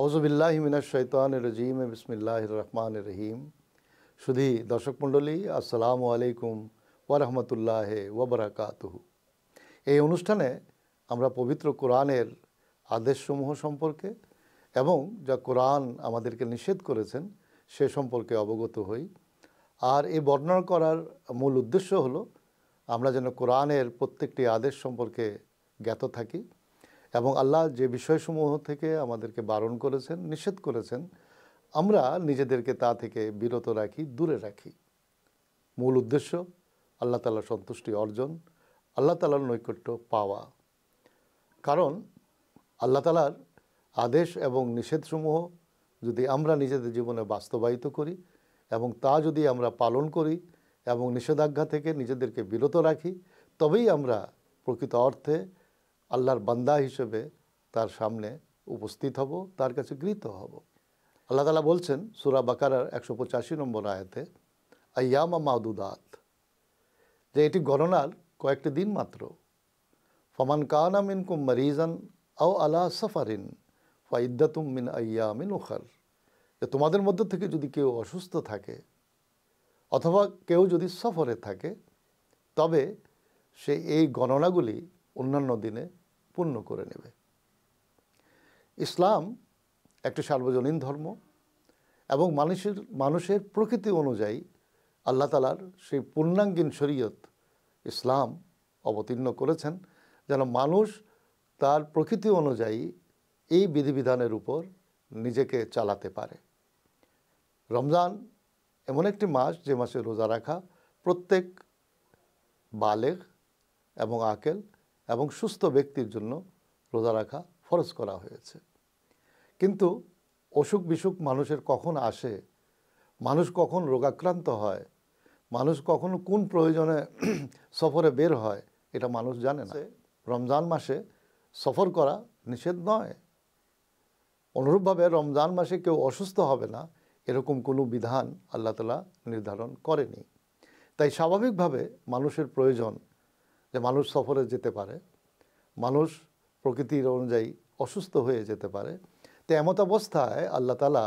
আউজবিল্লাহিমিনাশৈতানজিম বিসমিল্লাহ রহমান রহিম সুধী দর্শক মণ্ডলী আসসালামু আলাইকুম ওরহমতুল্লাহ ওবরাকাতহু এই অনুষ্ঠানে আমরা পবিত্র কোরআনের আদেশসমূহ সম্পর্কে এবং যা কোরআন আমাদেরকে নিষেধ করেছেন সে সম্পর্কে অবগত হই আর এই বর্ণনা করার মূল উদ্দেশ্য হলো আমরা যেন কোরআনের প্রত্যেকটি আদেশ সম্পর্কে জ্ঞাত থাকি এবং আল্লাহ যে বিষয়সমূহ থেকে আমাদেরকে বারণ করেছেন নিষেধ করেছেন আমরা নিজেদেরকে তা থেকে বিরত রাখি দূরে রাখি মূল উদ্দেশ্য আল্লাহ তালার সন্তুষ্টি অর্জন আল্লাহ তালার নৈকট্য পাওয়া কারণ আল্লাহ তালার আদেশ এবং নিষেধসমূহ যদি আমরা নিজেদের জীবনে বাস্তবায়িত করি এবং তা যদি আমরা পালন করি এবং নিষেধাজ্ঞা থেকে নিজেদেরকে বিরত রাখি তবেই আমরা প্রকৃত অর্থে আল্লাহর বান্দা হিসেবে তার সামনে উপস্থিত হব তার কাছে গৃহীত হব আল্লাহ তালা বলছেন সুরা বাকারার একশো পঁচাশি নম্বর আয়াতে আয়ামা মাদুদাত যে এটি গণনার কয়েকটি দিন মাত্র ফমান কানা কুম মারিজান আও আলা সাফারিন ফাইদ্দাতুম মিন আয়ামিন ওখার যে তোমাদের মধ্য থেকে যদি কেউ অসুস্থ থাকে অথবা কেউ যদি সফরে থাকে তবে সে এই গণনাগুলি অন্যান্য দিনে পূর্ণ করে নেবে ইসলাম একটি সার্বজনীন ধর্ম এবং মানুষের মানুষের প্রকৃতি অনুযায়ী আল্লাহ তালার সেই পূর্ণাঙ্গীন শরীয়ত ইসলাম অবতীর্ণ করেছেন যেন মানুষ তার প্রকৃতি অনুযায়ী এই বিধিবিধানের উপর নিজেকে চালাতে পারে রমজান এমন একটি মাস যে মাসে রোজা রাখা প্রত্যেক বালেক এবং আকেল এবং সুস্থ ব্যক্তির জন্য রোজা রাখা ফরজ করা হয়েছে কিন্তু অসুখ বিসুখ মানুষের কখন আসে মানুষ কখন রোগাক্রান্ত হয় মানুষ কখন কোন প্রয়োজনে সফরে বের হয় এটা মানুষ জানে না রমজান মাসে সফর করা নিষেধ নয় অনুরূপভাবে রমজান মাসে কেউ অসুস্থ হবে না এরকম কোনো বিধান আল্লাহ তালা নির্ধারণ করেনি তাই স্বাভাবিকভাবে মানুষের প্রয়োজন যে মানুষ সফরে যেতে পারে মানুষ প্রকৃতির অনুযায়ী অসুস্থ হয়ে যেতে পারে তো এমত অবস্থায় আল্লাহ তালা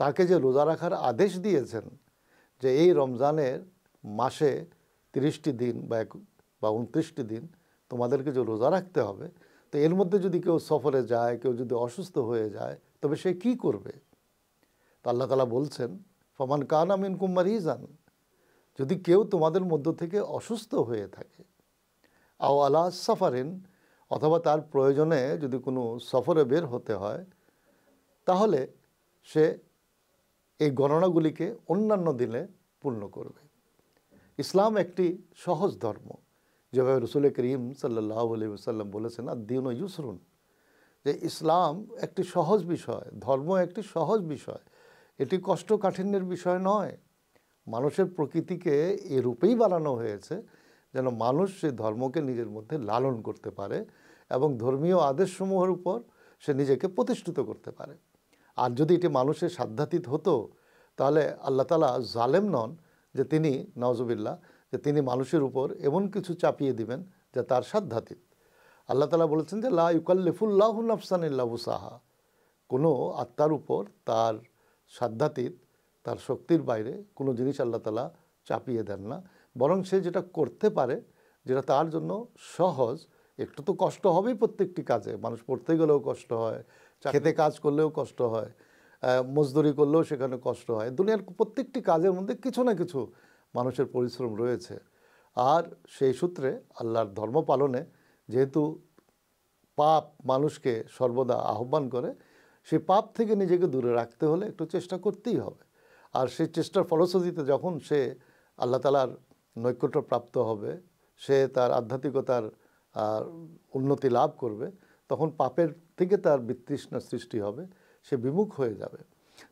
তাকে যে রোজা রাখার আদেশ দিয়েছেন যে এই রমজানের মাসে তিরিশটি দিন বা এক বা উনত্রিশটি দিন তোমাদেরকে যে রোজা রাখতে হবে তো এর মধ্যে যদি কেউ সফরে যায় কেউ যদি অসুস্থ হয়ে যায় তবে সে কি করবে তো আল্লাহ তালা বলছেন ফমান কান আমিন কুম্মার ইজান যদি কেউ তোমাদের মধ্য থেকে অসুস্থ হয়ে থাকে আও আলা সাফারিন অথবা তার প্রয়োজনে যদি কোনো সফরে বের হতে হয় তাহলে সে এই গণনাগুলিকে অন্যান্য দিনে পূর্ণ করবে ইসলাম একটি সহজ ধর্ম যেভাবে রসুল করিম সাল্লাহ সাল্লাম বলেছেন আর দিন ইউসরুন যে ইসলাম একটি সহজ বিষয় ধর্ম একটি সহজ বিষয় এটি কষ্টকাঠিন্যের বিষয় নয় মানুষের প্রকৃতিকে এরূপেই বানানো হয়েছে যেন মানুষ সেই ধর্মকে নিজের মধ্যে লালন করতে পারে এবং ধর্মীয় আদেশসমূহের উপর সে নিজেকে প্রতিষ্ঠিত করতে পারে আর যদি এটি মানুষের সাধ্যাতীত হতো তাহলে আল্লাহ তালা জালেম নন যে তিনি নওয়াজবিল্লা যে তিনি মানুষের উপর এমন কিছু চাপিয়ে দিবেন যা তার সাধ্যাতীত আল্লাহ তালা বলেছেন যে লা ইউকাল্লিফুল্লাহ নাফসানিল্লাহু সাহা কোনো আত্মার উপর তার সাধ্যাতীত তার শক্তির বাইরে কোনো জিনিস আল্লাহ তালা চাপিয়ে দেন না বরং সে যেটা করতে পারে যেটা তার জন্য সহজ একটু তো কষ্ট হবেই প্রত্যেকটি কাজে মানুষ পড়তে গেলেও কষ্ট হয় খেতে কাজ করলেও কষ্ট হয় মজদুরি করলেও সেখানে কষ্ট হয় দুনিয়ার প্রত্যেকটি কাজের মধ্যে কিছু না কিছু মানুষের পরিশ্রম রয়েছে আর সেই সূত্রে আল্লাহর ধর্ম পালনে যেহেতু পাপ মানুষকে সর্বদা আহ্বান করে সে পাপ থেকে নিজেকে দূরে রাখতে হলে একটু চেষ্টা করতেই হবে আর সেই চেষ্টার ফলশ্রুতিতে যখন সে আল্লাহ তালার নৈকট্য প্রাপ্ত হবে সে তার আধ্যাত্মিকতার উন্নতি লাভ করবে তখন পাপের থেকে তার বিতৃষ্ণা সৃষ্টি হবে সে বিমুখ হয়ে যাবে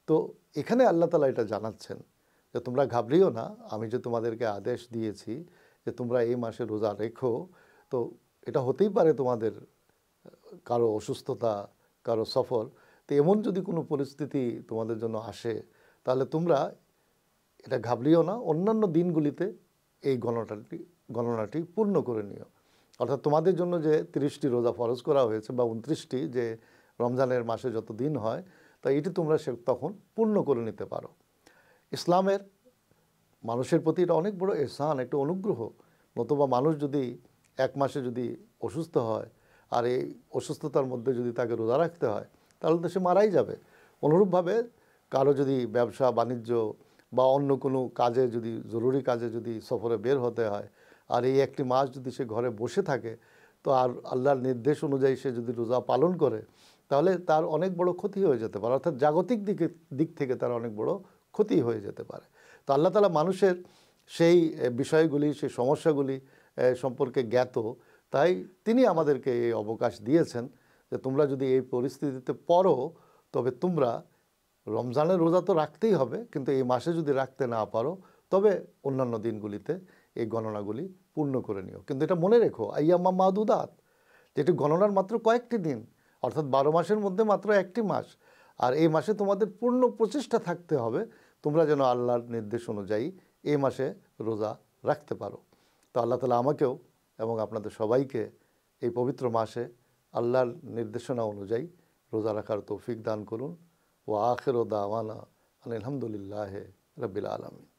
তো এখানে আল্লাহ তালা এটা জানাচ্ছেন যে তোমরা ঘাবড়িও না আমি যে তোমাদেরকে আদেশ দিয়েছি যে তোমরা এই মাসে রোজা রেখো তো এটা হতেই পারে তোমাদের কারো অসুস্থতা কারো সফর তো এমন যদি কোনো পরিস্থিতি তোমাদের জন্য আসে তাহলে তোমরা এটা ঘাবড়িও না অন্যান্য দিনগুলিতে এই গণনাটি গণনাটি পূর্ণ করে নিও অর্থাৎ তোমাদের জন্য যে তিরিশটি রোজা ফরজ করা হয়েছে বা উনত্রিশটি যে রমজানের মাসে যত দিন হয় তা এটি তোমরা সে তখন পূর্ণ করে নিতে পারো ইসলামের মানুষের প্রতি এটা অনেক বড় এসান একটা অনুগ্রহ নতুবা মানুষ যদি এক মাসে যদি অসুস্থ হয় আর এই অসুস্থতার মধ্যে যদি তাকে রোজা রাখতে হয় তাহলে তো সে মারাই যাবে অনুরূপভাবে কারো যদি ব্যবসা বাণিজ্য বা অন্য কোনো কাজে যদি জরুরি কাজে যদি সফরে বের হতে হয় আর এই একটি মাস যদি সে ঘরে বসে থাকে তো আর আল্লাহর নির্দেশ অনুযায়ী সে যদি রোজা পালন করে তাহলে তার অনেক বড় ক্ষতি হয়ে যেতে পারে অর্থাৎ জাগতিক দিকে দিক থেকে তার অনেক বড় ক্ষতি হয়ে যেতে পারে তো আল্লাহ তালা মানুষের সেই বিষয়গুলি সেই সমস্যাগুলি সম্পর্কে জ্ঞাত তাই তিনি আমাদেরকে এই অবকাশ দিয়েছেন যে তোমরা যদি এই পরিস্থিতিতে পড়ো তবে তোমরা রমজানের রোজা তো রাখতেই হবে কিন্তু এই মাসে যদি রাখতে না পারো তবে অন্যান্য দিনগুলিতে এই গণনাগুলি পূর্ণ করে নিও কিন্তু এটা মনে রেখো আইয়াম্মা দুদাত যেটি গণনার মাত্র কয়েকটি দিন অর্থাৎ বারো মাসের মধ্যে মাত্র একটি মাস আর এই মাসে তোমাদের পূর্ণ প্রচেষ্টা থাকতে হবে তোমরা যেন আল্লাহর নির্দেশ অনুযায়ী এই মাসে রোজা রাখতে পারো তো আল্লাহ তালা আমাকেও এবং আপনাদের সবাইকে এই পবিত্র মাসে আল্লাহর নির্দেশনা অনুযায়ী রোজা রাখার তৌফিক দান করুন व आखिर दावाना अलहमदिल्ला रबालमीन